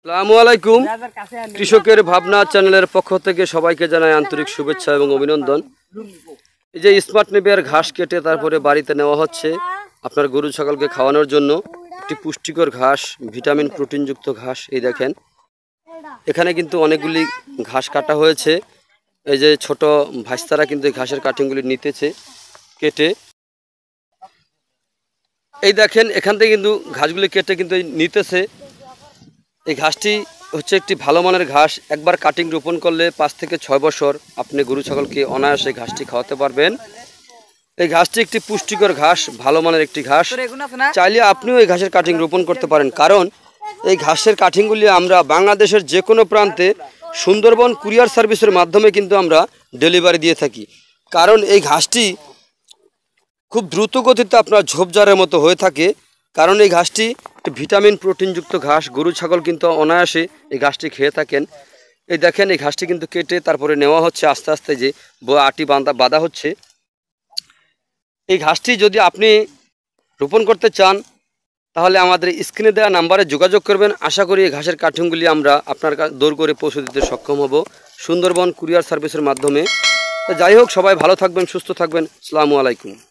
আসসালামু আলাইকুম কৃষকের ভাবনা চ্যানেলের পক্ষ থেকে সবাইকে জানাই আন্তরিক শুভেচ্ছা এবং অভিনন্দন এই যে স্মার্ট নেবের ঘাস কেটে তারপরে বাড়িতে নেওয়া হচ্ছে আপনার গরু ছাগলকে খাওয়ানোর জন্য একটি পুষ্টিকর ঘাস ভিটামিন প্রোটিনযুক্ত ঘাস এই দেখেন এখানে কিন্তু অনেকগুলি ঘাস কাটা হয়েছে এই যে ছোট ভাইস্তারা কিন্তু এই ঘাসের কাটিংগুলি নিতেছে কেটে এই দেখেন এখান থেকে কিন্তু ঘাসগুলি কেটে কিন্তু নিতেছে এই ঘাসটি হচ্ছে একটি ভালো মানের ঘাস একবার কাটিং রোপণ করলে পাঁচ থেকে ছয় বছর আপনি গরু ছাগলকে অনায়াসে ঘাসটি খাওয়াতে পারবেন এই ঘাসটি একটি পুষ্টিকর ঘাস ভালো মানের একটি ঘাস চাইলে আপনিও এই ঘাসের কাটিং রোপণ করতে পারেন কারণ এই ঘাসের কাটিংগুলি আমরা বাংলাদেশের যে কোনো প্রান্তে সুন্দরবন কুরিয়ার সার্ভিসের মাধ্যমে কিন্তু আমরা ডেলিভারি দিয়ে থাকি কারণ এই ঘাসটি খুব দ্রুত গতিতে আপনার ঝোপঝাড়ের মতো হয়ে থাকে কারণ এই ঘাসটি ভিটামিন প্রোটিনযুক্ত ঘাস গরু ছাগল কিন্তু অনায়াসে এই ঘাসটি খেয়ে থাকেন এই দেখেন এই ঘাসটি কিন্তু কেটে তারপরে নেওয়া হচ্ছে আস্তে আস্তে যে আটি বাঁধা বাঁধা হচ্ছে এই ঘাসটি যদি আপনি রোপণ করতে চান তাহলে আমাদের স্ক্রিনে দেওয়া নাম্বারে যোগাযোগ করবেন আশা করি এই ঘাসের কাঠুনগুলি আমরা আপনার দৌড় করে পৌঁছে দিতে সক্ষম হব সুন্দরবন কুরিয়ার সার্ভিসের মাধ্যমে যাই হোক সবাই ভালো থাকবেন সুস্থ থাকবেন সালামু আলাইকুম